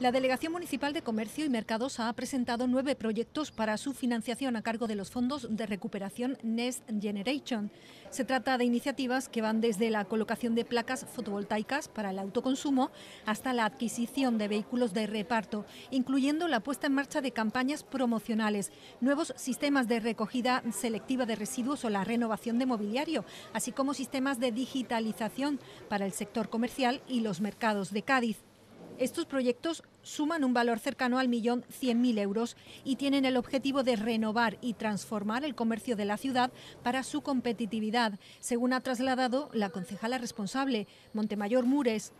La Delegación Municipal de Comercio y Mercados ha presentado nueve proyectos para su financiación a cargo de los fondos de recuperación Next Generation. Se trata de iniciativas que van desde la colocación de placas fotovoltaicas para el autoconsumo hasta la adquisición de vehículos de reparto, incluyendo la puesta en marcha de campañas promocionales, nuevos sistemas de recogida selectiva de residuos o la renovación de mobiliario, así como sistemas de digitalización para el sector comercial y los mercados de Cádiz. Estos proyectos suman un valor cercano al millón 100.000 euros y tienen el objetivo de renovar y transformar el comercio de la ciudad para su competitividad, según ha trasladado la concejala responsable, Montemayor Mures.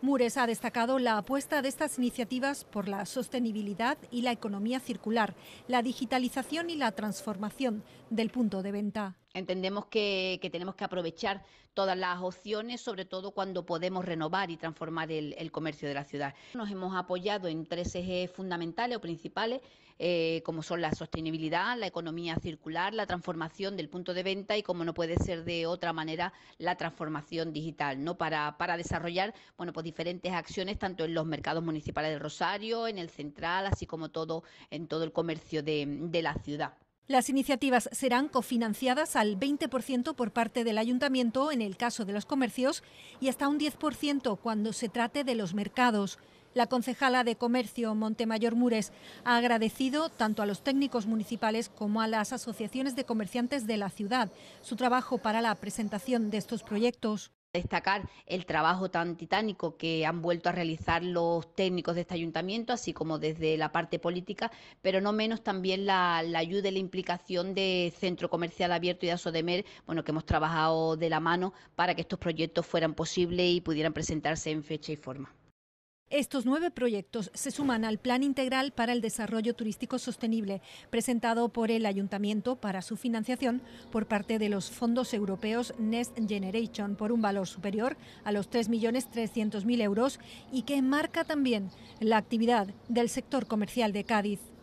Mures ha destacado la apuesta de estas iniciativas por la sostenibilidad y la economía circular, la digitalización y la transformación del punto de venta. Entendemos que, tenemos que aprovechar todas las opciones, sobre todo cuando podemos renovar y transformar el, comercio de la ciudad. Nos hemos apoyado en tres ejes fundamentales o principales, eh, como son la sostenibilidad, la economía circular, la transformación del punto de venta y, como no puede ser de otra manera, la transformación digital, ¿no? Para, desarrollar bueno, pues diferentes acciones tanto en los mercados municipales de Rosario, en el central, así como todo en todo el comercio de la ciudad. Las iniciativas serán cofinanciadas al 20% por parte del ayuntamiento en el caso de los comercios y hasta un 10% cuando se trate de los mercados. La concejala de Comercio Montemayor Mures ha agradecido tanto a los técnicos municipales como a las asociaciones de comerciantes de la ciudad su trabajo para la presentación de estos proyectos destacar el trabajo tan titánico que han vuelto a realizar los técnicos de este ayuntamiento, así como desde la parte política, pero no menos también la, ayuda y la implicación de Centro Comercial Abierto y de Asodemer, bueno, que hemos trabajado de la mano para que estos proyectos fueran posibles y pudieran presentarse en fecha y forma. Estos nueve proyectos se suman al Plan Integral para el Desarrollo Turístico Sostenible, presentado por el Ayuntamiento para su financiación por parte de los fondos europeos Next Generation, por un valor superior a los 3.300.000 euros y que enmarca también la actividad del sector comercial de Cádiz.